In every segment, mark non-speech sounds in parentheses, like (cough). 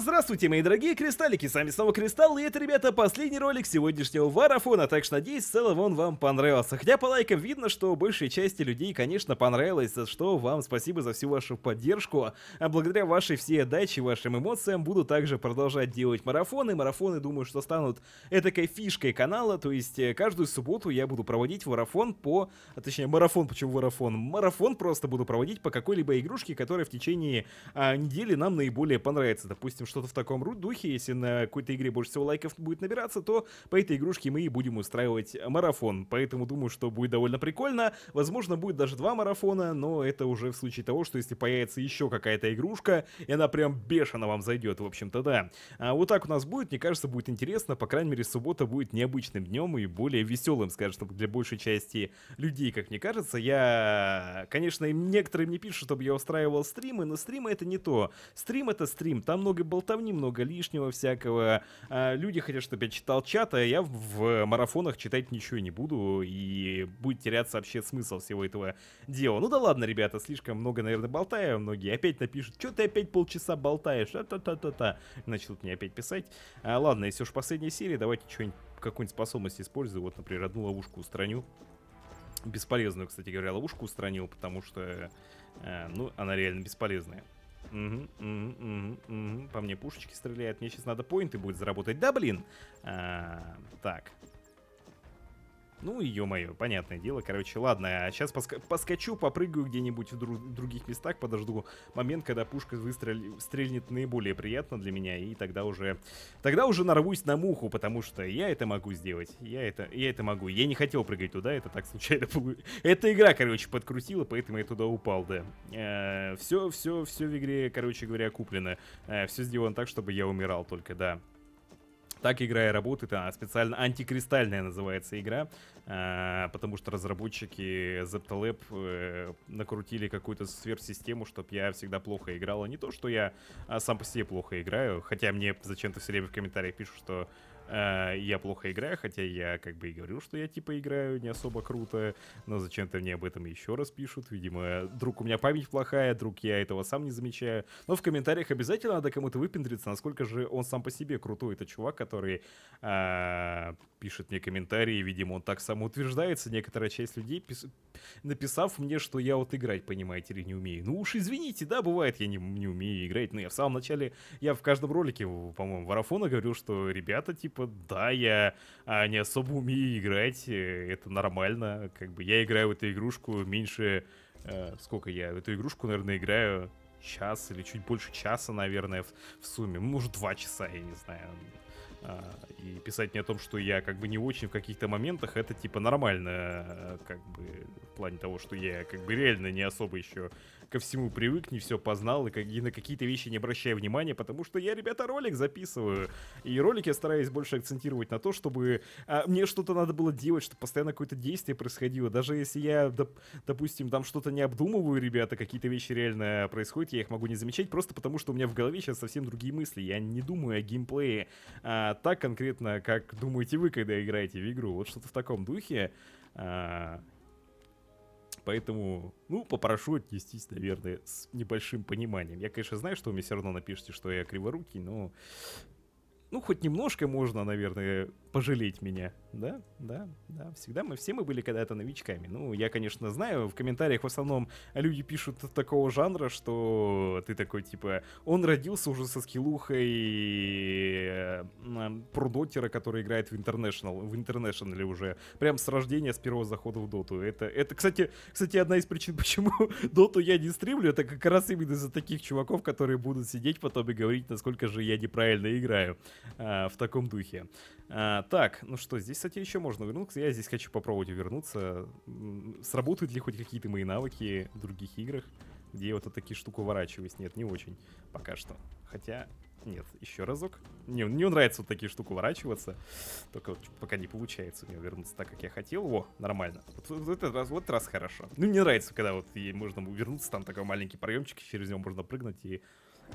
здравствуйте, мои дорогие кристаллики, с вами снова Кристалл, и это, ребята, последний ролик сегодняшнего марафона, так что надеюсь, в целом он вам понравился. Хотя по лайкам видно, что большей части людей, конечно, понравилось, за что вам спасибо за всю вашу поддержку, а благодаря вашей всей отдаче, вашим эмоциям, буду также продолжать делать марафоны. Марафоны, думаю, что станут этакой фишкой канала, то есть э, каждую субботу я буду проводить марафон по... А, точнее, марафон, почему марафон? Марафон просто буду проводить по какой-либо игрушке, которая в течение а, недели нам наиболее понравится. Допустим, что-то в таком духе. Если на какой-то игре больше всего лайков будет набираться, то по этой игрушке мы и будем устраивать марафон. Поэтому думаю, что будет довольно прикольно. Возможно, будет даже два марафона, но это уже в случае того, что если появится еще какая-то игрушка, и она прям бешено вам зайдет, в общем-то, да. А вот так у нас будет, мне кажется, будет интересно. По крайней мере, суббота будет необычным днем и более веселым, скажем, для большей части людей, как мне кажется. Я, конечно, им некоторые мне пишут, чтобы я устраивал стримы, но стримы это не то. Стрим это стрим, там много болтовни, много лишнего всякого. А, люди хотят, чтобы я читал чат, а я в, марафонах читать ничего не буду, и будет теряться вообще смысл всего этого дела. Ну да ладно, ребята, слишком много, наверное, болтаю, многие опять напишут, что ты опять полчаса болтаешь, а-та-та-та-та. Начнут мне опять писать. А, ладно, если уж последняя серия, давайте что-нибудь какую-нибудь способность использую. Вот, например, одну ловушку устраню. Бесполезную, кстати говоря, ловушку устранил, потому что, э, ну, она реально бесполезная. Угу, угу, угу, По мне пушечки стреляют. Мне сейчас надо поинты будет заработать. Да блин! А, так, ну, ё-моё, понятное дело, короче, ладно, а сейчас поска поскочу, попрыгаю где-нибудь в дру других местах, подожду момент, когда пушка выстрел стрельнет наиболее приятно для меня, и тогда уже, тогда уже нарвусь на муху, потому что я это могу сделать, я это, я это могу, я не хотел прыгать туда, это так случайно (laughs) получилось, эта игра, короче, подкрутила, поэтому я туда упал, да, все, э, все, все в игре, короче говоря, куплено, э, все сделано так, чтобы я умирал только, да. Так игра и работает, она специально антикристальная называется игра, а, потому что разработчики Zeptalab э, накрутили какую-то сверхсистему, чтобы я всегда плохо играл. А не то, что я а сам по себе плохо играю, хотя мне зачем-то все время в комментариях пишут, что Э, я плохо играю, хотя я как бы и говорю, что я типа играю не особо круто, но зачем-то мне об этом еще раз пишут. Видимо, друг у меня память плохая, друг я этого сам не замечаю. Но в комментариях обязательно надо кому-то выпендриться, насколько же он сам по себе крутой. Это чувак, который э, пишет мне комментарии, видимо, он так самоутверждается. Некоторая часть людей пис... написав мне, что я вот играть, понимаете ли, не умею. Ну уж извините, да, бывает, я не, не умею играть, но я в самом начале, я в каждом ролике, по-моему, Варафона говорю, что ребята, типа, типа, да, я а, не особо умею играть, э, это нормально, как бы я играю в эту игрушку меньше, э, сколько я в эту игрушку, наверное, играю час или чуть больше часа, наверное, в, в сумме, ну, может, два часа, я не знаю. А, и писать мне о том, что я как бы не очень в каких-то моментах, это типа нормально, э, как бы в плане того, что я как бы реально не особо еще ко всему привык не все познал и, и на какие-то вещи не обращай внимания, потому что я, ребята, ролик записываю. И ролики я стараюсь больше акцентировать на то, чтобы а, мне что-то надо было делать, чтобы постоянно какое-то действие происходило. Даже если я, доп, допустим, там что-то не обдумываю, ребята, какие-то вещи реально происходят, я их могу не замечать, просто потому что у меня в голове сейчас совсем другие мысли. Я не думаю о геймплее а, так конкретно, как думаете вы, когда играете в игру. Вот что-то в таком духе. А, поэтому, ну, попрошу отнестись, наверное, с небольшим пониманием. Я, конечно, знаю, что вы мне все равно напишите, что я криворукий, но ну, хоть немножко можно, наверное, пожалеть меня. Да, да, да. Всегда мы все мы были когда-то новичками. Ну, я, конечно, знаю, в комментариях в основном люди пишут такого жанра, что ты такой, типа, он родился уже со скиллухой э, продотера, который играет в International, в International уже. Прям с рождения, с первого захода в доту. Это, это кстати, кстати, одна из причин, (laughs) почему доту я не стримлю, это как раз именно из-за таких чуваков, которые будут сидеть потом и говорить, насколько же я неправильно играю. Э, в таком духе. Э, так, ну что, здесь, кстати, еще можно вернуться. Я здесь хочу попробовать вернуться. Сработают ли хоть какие-то мои навыки в других играх, где я вот такие штуку уворачиваюсь? Нет, не очень пока что. Хотя, нет, еще разок. Не, мне нравится вот такие штуки уворачиваться. Только вот пока не получается у меня вернуться так, как я хотел. О, нормально. Вот, вот, этот раз, вот этот раз хорошо. Ну, мне нравится, когда вот ей можно вернуться, там такой маленький проемчик, через него можно прыгнуть и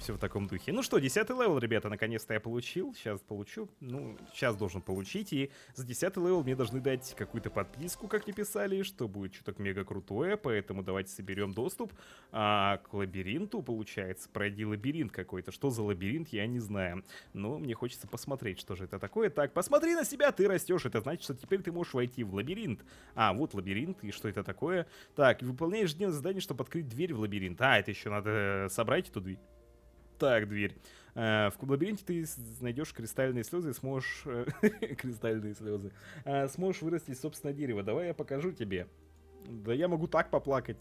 все в таком духе. Ну что, 10 левел, ребята, наконец-то я получил. Сейчас получу. Ну, сейчас должен получить. И за 10 левел мне должны дать какую-то подписку, как мне писали, что будет что-то мега крутое. Поэтому давайте соберем доступ а, к лабиринту, получается. Пройди лабиринт какой-то. Что за лабиринт, я не знаю. Но мне хочется посмотреть, что же это такое. Так, посмотри на себя, ты растешь. Это значит, что теперь ты можешь войти в лабиринт. А, вот лабиринт, и что это такое? Так, выполняешь дневное задание, чтобы открыть дверь в лабиринт. А, это еще надо э, собрать эту дверь так дверь. Э, в лабиринте ты найдешь кристальные слезы и сможешь... Э, (laughs) кристальные слезы. Э, сможешь вырастить собственное дерево. Давай я покажу тебе. Да я могу так поплакать.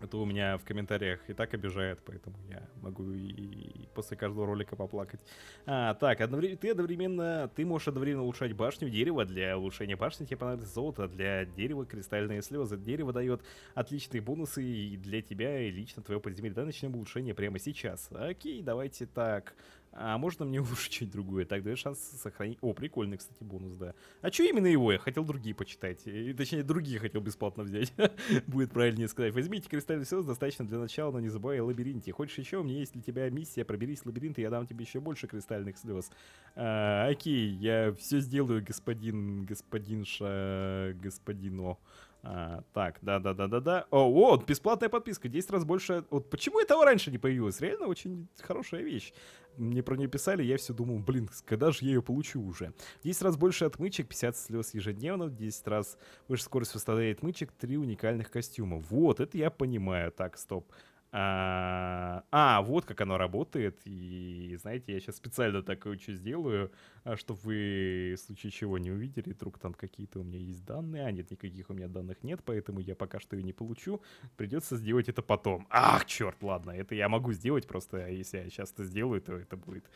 Это а у меня в комментариях и так обижает, поэтому я могу и после каждого ролика поплакать. А, так, одновременно, ты одновременно, ты можешь одновременно улучшать башню дерева. Для улучшения башни тебе понадобится золото, для дерева кристальные слезы. Дерево дает отличные бонусы и для тебя, и лично твоего подземелья. Да, начнем улучшение прямо сейчас. Окей, давайте так. А можно мне лучше (laughs) что-нибудь другое? Так дает шанс сохранить... О, прикольный, кстати, бонус, да. А что именно его? Я хотел другие почитать. И, точнее, другие хотел бесплатно взять. (laughs) Будет правильнее сказать. Возьмите кристальный слез, достаточно для начала, но не забывай о лабиринте. Хочешь еще? У меня есть для тебя миссия. Проберись в лабиринт, и я дам тебе еще больше кристальных слез. А, окей, я все сделаю, господин... Господинша... Господино. А, так, да-да-да-да-да. О, вот, бесплатная подписка, 10 раз больше. Вот почему этого раньше не появилось? Реально очень хорошая вещь мне про нее писали, я все думал, блин, когда же я ее получу уже. 10 раз больше отмычек, 50 слез ежедневно, 10 раз выше скорость восстановления отмычек, 3 уникальных костюма. Вот, это я понимаю. Так, стоп. А, а, вот как оно работает. И, знаете, я сейчас специально такое что сделаю, а, чтобы вы в случае чего не увидели. Вдруг там какие-то у меня есть данные. А, нет, никаких у меня данных нет, поэтому я пока что и не получу. Придется сделать это потом. Ах, черт, ладно, это я могу сделать, просто а, если я сейчас это сделаю, то это будет...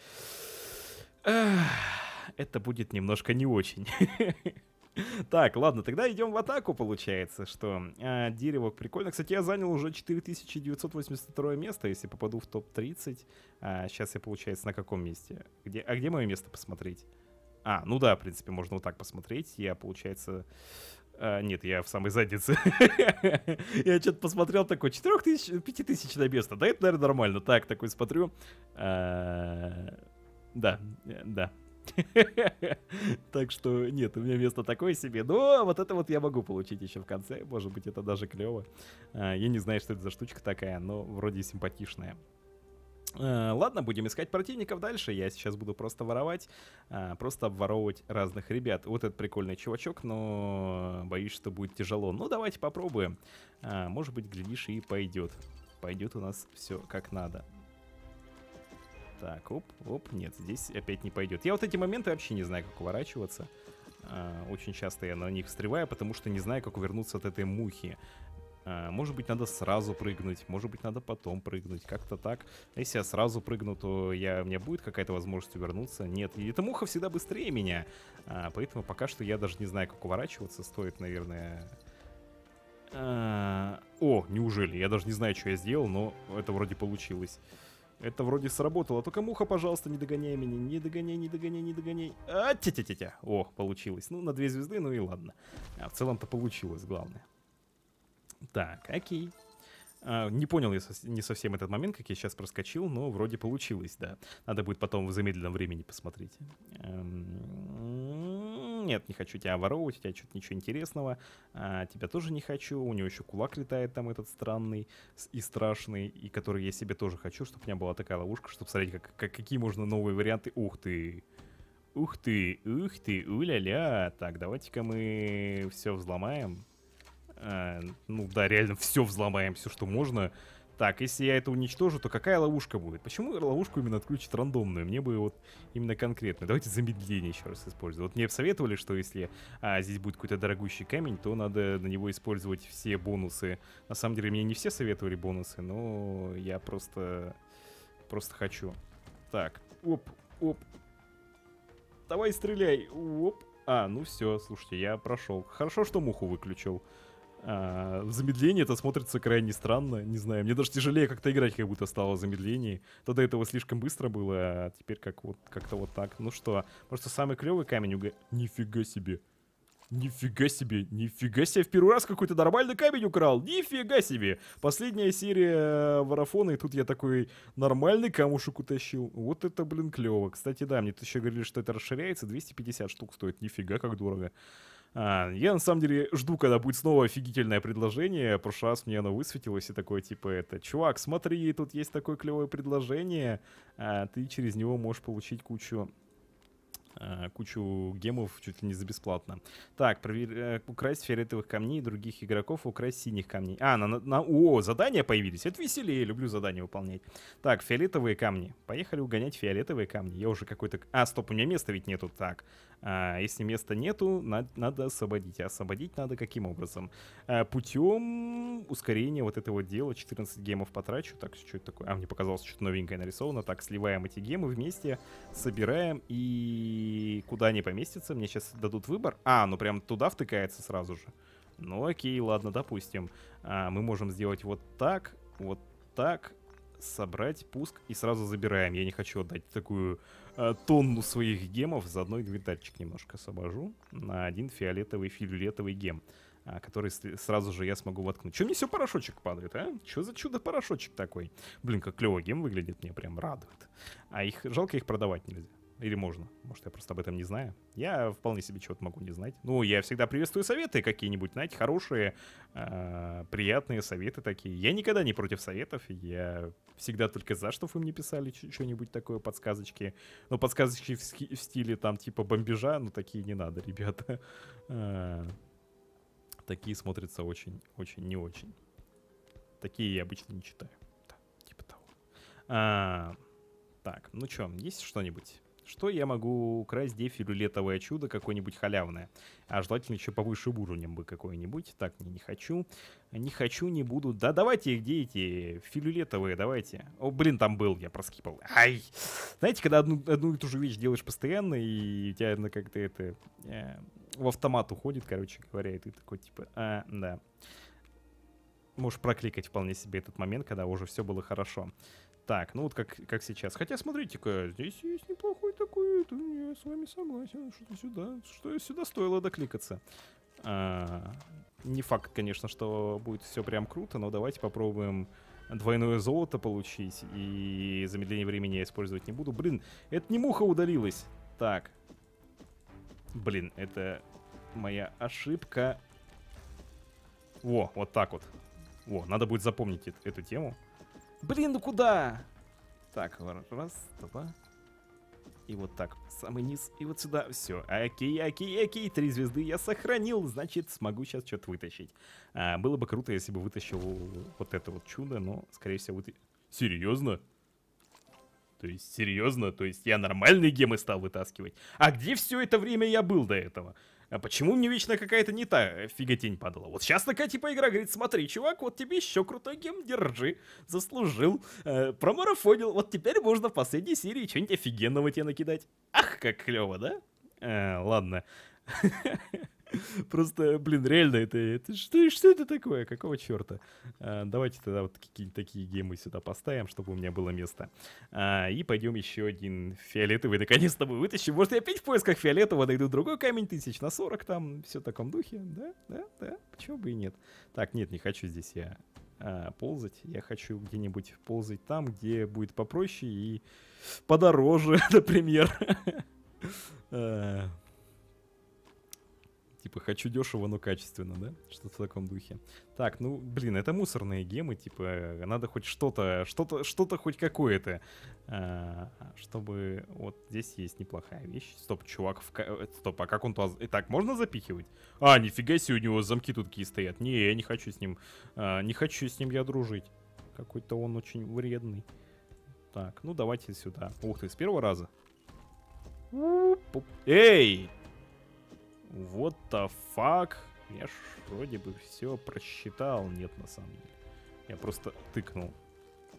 Это будет немножко не очень. (laughs) (laughs) Так, ладно, тогда идем в атаку, получается, что э, дерево прикольно. Кстати, я занял уже 4982 место, если попаду в топ-30. А, сейчас я, получается, на каком месте? Где, а где мое место посмотреть? А, ну да, в принципе, можно вот так посмотреть. Я, получается... А, нет, я в самой заднице. (laughs) я что-то посмотрел такой, 4 тысяч, 5 тысяч на место. Да, это, наверное, нормально. Так, такой смотрю. А, да, э, да, (laughs) Так что нет, у меня место такое себе. Но вот это вот я могу получить еще в конце. Может быть, это даже клево. А, я не знаю, что это за штучка такая, но вроде симпатичная. А, ладно, будем искать противников дальше. Я сейчас буду просто воровать, а, просто обворовывать разных ребят. Вот этот прикольный чувачок, но боюсь, что будет тяжело. Ну, давайте попробуем. Может быть, глядишь и пойдет. Пойдет у нас все как надо. Так, оп, оп, нет, здесь опять не пойдет. Я вот эти моменты вообще не знаю, как уворачиваться. А, очень часто я на них встреваю, потому что не знаю, как увернуться от этой мухи. А, может быть, надо сразу прыгнуть, может быть, надо потом прыгнуть, как-то так. А если я сразу прыгну, то я, у меня будет какая-то возможность увернуться. Нет, и эта муха всегда быстрее меня. поэтому пока что я даже не знаю, как уворачиваться. Стоит, наверное... О, неужели? Я даже не знаю, что я сделал, но это вроде получилось. Это вроде сработало. Только муха, пожалуйста, не догоняй меня. Не догоняй, не догоняй, не догоняй. А, тя тя тя тя О, получилось. Ну, на две звезды, ну и ладно. А в целом-то получилось, главное. Так, окей. А, не понял я со- не совсем этот момент, как я сейчас проскочил, но вроде получилось, да. Надо будет потом в замедленном времени посмотреть. Эм, нет, не хочу тебя воровать, у тебя что-то ничего интересного, а, тебя тоже не хочу, у него еще кулак летает там этот странный и страшный, и который я себе тоже хочу, чтобы у меня была такая ловушка, чтобы смотреть, как, как, какие можно новые варианты, ух ты, ух ты, ух ты, уля-ля, так, давайте-ка мы все взломаем, а, ну да, реально все взломаем, все, что можно, так, если я это уничтожу, то какая ловушка будет? Почему ловушку именно отключить рандомную? Мне бы вот именно конкретно. Давайте замедление еще раз использую. Вот мне советовали, что если а, здесь будет какой-то дорогущий камень, то надо на него использовать все бонусы. На самом деле, мне не все советовали бонусы, но я просто... Просто хочу. Так, оп, оп. Давай стреляй, оп. А, ну все, слушайте, я прошел. Хорошо, что муху выключил. А, в замедлении это смотрится крайне странно, не знаю. Мне даже тяжелее как-то играть, как будто стало замедление. замедлении. То до этого слишком быстро было, а теперь как вот как-то вот так. Ну что, просто самый клевый камень угля... Нифига себе. Нифига себе, нифига себе, в первый раз какой-то нормальный камень украл, нифига себе. Последняя серия э, Варафона, и тут я такой нормальный камушек утащил. Вот это, блин, клево. Кстати, да, мне тут еще говорили, что это расширяется, 250 штук стоит, нифига как дорого. А, я на самом деле жду, когда будет снова офигительное предложение. В прошлый раз мне оно высветилось и такое, типа, это, чувак, смотри, тут есть такое клевое предложение, а ты через него можешь получить кучу Э, кучу гемов чуть ли не за бесплатно. Так, провер... Э, украсть фиолетовых камней и других игроков, украсть синих камней. А, на, на, О, задания появились. Это веселее, люблю задания выполнять. Так, фиолетовые камни. Поехали угонять фиолетовые камни. Я уже какой-то... А, стоп, у меня места ведь нету. Так, а, если места нету, надо, надо освободить. А освободить надо каким образом? А, путем ускорения вот этого дела. 14 гемов потрачу. Так, что это такое? А, мне показалось, что-то новенькое нарисовано. Так, сливаем эти гемы вместе, собираем и и куда они поместятся. Мне сейчас дадут выбор. А, ну прям туда втыкается сразу же. Ну окей, ладно, допустим. А, мы можем сделать вот так, вот так, собрать пуск и сразу забираем. Я не хочу отдать такую э, тонну своих гемов. Заодно инвентарчик немножко освобожу на один фиолетовый фиолетовый гем, э, который сразу же я смогу воткнуть. Че мне все порошочек падает, а? Че за чудо-порошочек такой? Блин, как клево гем выглядит, мне прям радует. А их, жалко их продавать нельзя. Или можно? Может, я просто об этом не знаю? Я вполне себе чего-то могу не знать. Ну, я всегда приветствую советы какие-нибудь, знаете, хорошие, э, приятные советы такие. Я никогда не против советов. Я всегда только за, что вы мне писали что-нибудь такое, подсказочки. Ну, подсказочки в, в стиле там типа бомбежа, ну, такие не надо, (laughs) ребята. Э, такие смотрятся очень, очень, не очень. Такие я обычно не читаю. Да, типа того. А, так, ну что, есть что-нибудь? что я могу украсть дефилю летовое чудо какое-нибудь халявное. А желательно еще повыше уровнем бы какое-нибудь. Так, не, не хочу. Не хочу, не буду. Да давайте их, где эти филюлетовые, давайте. О, блин, там был, я проскипал. Ай! Знаете, когда одну, одну и ту же вещь делаешь постоянно, и у тебя ну, как-то это э, в автомат уходит, короче говоря, и ты такой типа, а, да. Можешь прокликать вполне себе этот момент, когда уже все было хорошо так. Ну вот как, как сейчас. Хотя, смотрите-ка, здесь есть неплохой такой, это, я с вами согласен, что сюда, что сюда стоило докликаться. А, не факт, конечно, что будет все прям круто, но давайте попробуем двойное золото получить и замедление времени я использовать не буду. Блин, это не муха удалилась. Так. Блин, это моя ошибка. Во, вот так вот. Во, надо будет запомнить эту тему. Блин, ну куда? Так, раз, два. И вот так, самый низ, и вот сюда. Все, окей, окей, окей, три звезды я сохранил, значит, смогу сейчас что-то вытащить. А, было бы круто, если бы вытащил вот это вот чудо, но, скорее всего, выта... Серьезно? То есть, серьезно? То есть, я нормальные гемы стал вытаскивать? А где все это время я был до этого? А почему мне вечно какая-то не та э, фиготень падала? Вот сейчас такая типа игра говорит, смотри, чувак, вот тебе еще крутой гем, держи, заслужил, э, промарафонил, вот теперь можно в последней серии что-нибудь офигенного тебе накидать. Ах, как клево, да? Э, ладно. (laughs) (laughs) Просто, блин, реально, это, это что, что это такое? Какого черта? А, давайте тогда вот какие-то такие гемы сюда поставим, чтобы у меня было место. А, и пойдем еще один фиолетовый, наконец-то мы вытащим. Может, я опять в поисках фиолетового найду другой камень тысяч на 40, там все в таком духе. Да, да, да, почему бы и нет. Так, нет, не хочу здесь я а, ползать. Я хочу где-нибудь ползать там, где будет попроще и подороже, (laughs) например. (laughs) А, Типа, хочу дешево, но качественно, да? Что-то в таком духе. Так, ну, блин, это мусорные гемы, типа, надо хоть что-то, что-то, что-то хоть какое-то, а, чтобы... Вот здесь есть неплохая вещь. Стоп, чувак, в... Э, стоп, а как он туда... И так можно запихивать? А, нифига себе, у него замки тут такие стоят. Не, я не хочу с ним, а, не хочу с ним я дружить. Какой-то он очень вредный. Так, ну давайте сюда. Ух ты, с первого раза. Эй! Вот the fuck? Я ж вроде бы все просчитал. Нет, на самом деле. Я просто тыкнул.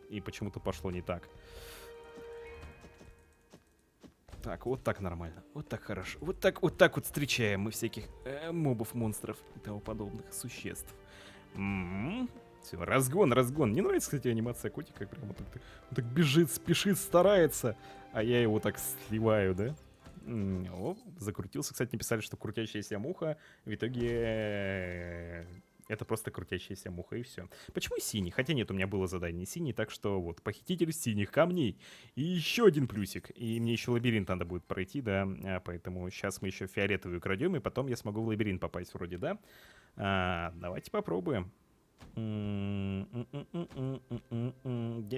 И почему-то пошло не так. Так, вот так нормально. Вот так хорошо. Вот так вот так вот встречаем мы всяких э, мобов, монстров и тому подобных существ. М-м-м. Все, разгон, разгон. Не нравится, кстати, анимация котика. прямо вот так, так бежит, спешит, старается. А я его так сливаю, да? О, закрутился. Кстати, написали, что крутящаяся муха. В итоге э, это просто крутящаяся муха, и все. Почему синий? Хотя нет, у меня было задание синий, так что вот, похититель синих камней. И еще один плюсик. И мне еще лабиринт надо будет пройти, да, а, поэтому сейчас мы еще фиолетовую крадем, и потом я смогу в лабиринт попасть вроде, да. А, давайте попробуем. Где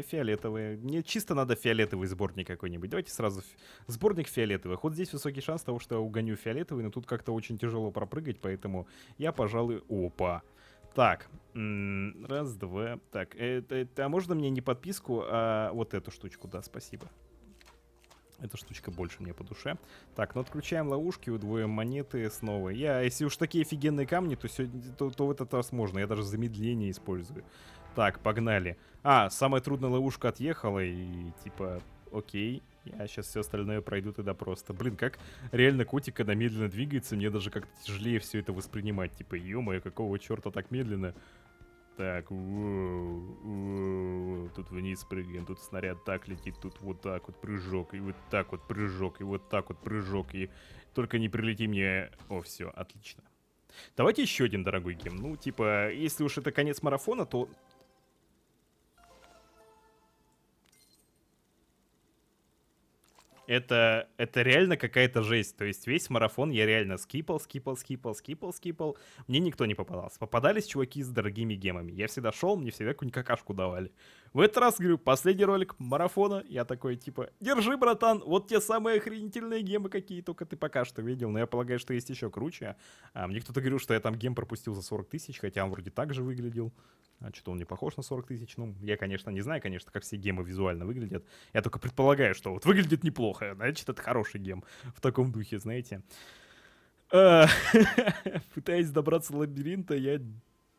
фиолетовые? Мне чисто надо фиолетовый сборник какой-нибудь. Давайте сразу сборник фиолетовых. Вот здесь высокий шанс того, что я угоню фиолетовый, но тут как-то очень тяжело пропрыгать, поэтому я, пожалуй... Опа! Так, м-м, раз, два... Так, это, э, а можно мне не подписку, а вот эту штучку? Да, спасибо. Эта штучка больше мне по душе. Так, ну отключаем ловушки, удвоим монеты снова. Я, если уж такие офигенные камни, то, сегодня, то, то в этот раз можно. Я даже замедление использую. Так, погнали. А, самая трудная ловушка отъехала, и типа, окей. Я сейчас все остальное пройду тогда просто. Блин, как реально котик, когда медленно двигается, мне даже как-то тяжелее все это воспринимать. Типа, ё-моё, какого черта так медленно? Так, тут вниз прыгаем, тут снаряд так летит, тут вот так вот прыжок, и вот так вот прыжок, и вот так вот прыжок, и только не прилети мне... О, все, отлично. Давайте еще один дорогой гем. Ну, типа, если уж это конец марафона, то это, это реально какая-то жесть. То есть весь марафон я реально скипал, скипал, скипал, скипал, скипал. Мне никто не попадался. Попадались чуваки с дорогими гемами. Я всегда шел, мне всегда какую-нибудь какашку давали. В этот раз, говорю, последний ролик марафона. Я такой, типа, держи, братан, вот те самые охренительные гемы, какие только ты пока что видел. Но я полагаю, что есть еще круче. А, мне кто-то говорил, что я там гем пропустил за 40 тысяч, хотя он вроде так же выглядел. А что-то он не похож на 40 тысяч. Ну, я, конечно, не знаю, конечно, как все гемы визуально выглядят. Я только предполагаю, что вот выглядит неплохо плохо, значит, это хороший гем. В таком духе, знаете. Э, (laughs) пытаясь добраться до лабиринта, я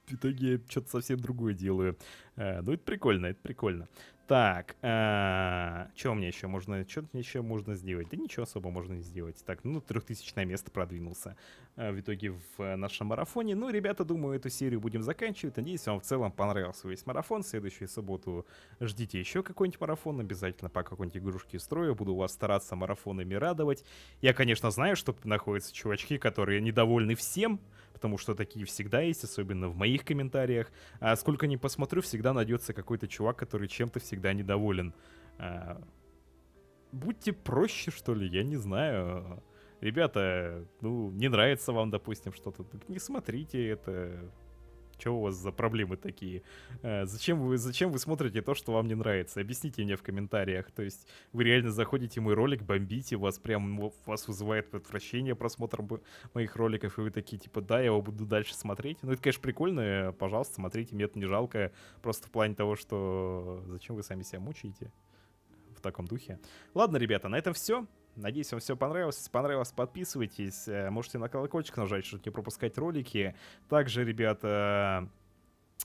в итоге что-то совсем другое делаю. Э, ну, это прикольно, это прикольно. Так, э, что мне еще можно, что мне еще можно сделать? Да ничего особо можно не сделать. Так, ну, трехтысячное место продвинулся э, в итоге в э, нашем марафоне. Ну, ребята, думаю, эту серию будем заканчивать. Надеюсь, вам в целом понравился весь марафон. следующую субботу ждите еще какой-нибудь марафон. Обязательно по какой-нибудь игрушке строю. Буду вас стараться марафонами радовать. Я, конечно, знаю, что находятся чувачки, которые недовольны всем, потому что такие всегда есть, особенно в моих комментариях. А сколько ни посмотрю, всегда найдется какой-то чувак, который чем-то всегда недоволен. А... Будьте проще, что ли, я не знаю. Ребята, ну, не нравится вам, допустим, что-то, так не смотрите это, чего у вас за проблемы такие? Э, зачем вы, зачем вы смотрите то, что вам не нравится? Объясните мне в комментариях. То есть вы реально заходите в мой ролик, бомбите, вас прям вас вызывает отвращение просмотр моих роликов, и вы такие, типа, да, я его буду дальше смотреть. Ну, это, конечно, прикольно, э, пожалуйста, смотрите, мне это не жалко. Просто в плане того, что зачем вы сами себя мучаете в таком духе. Ладно, ребята, на этом все. Надеюсь, вам все понравилось. Если понравилось, подписывайтесь. Э, можете на колокольчик нажать, чтобы не пропускать ролики. Также, ребята, э,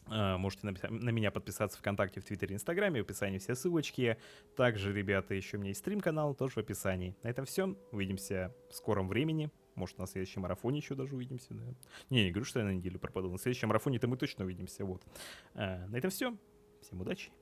Можете на меня подписаться ВКонтакте, в Твиттере, Инстаграме, в описании все ссылочки. Также, ребята, еще у меня есть стрим-канал, тоже в описании. На этом все. Увидимся в скором времени. Может, на следующем марафоне еще даже увидимся. Да? Не, не говорю, что я на неделю пропаду. На следующем марафоне-то мы точно увидимся. Вот. Э, на этом все. Всем удачи.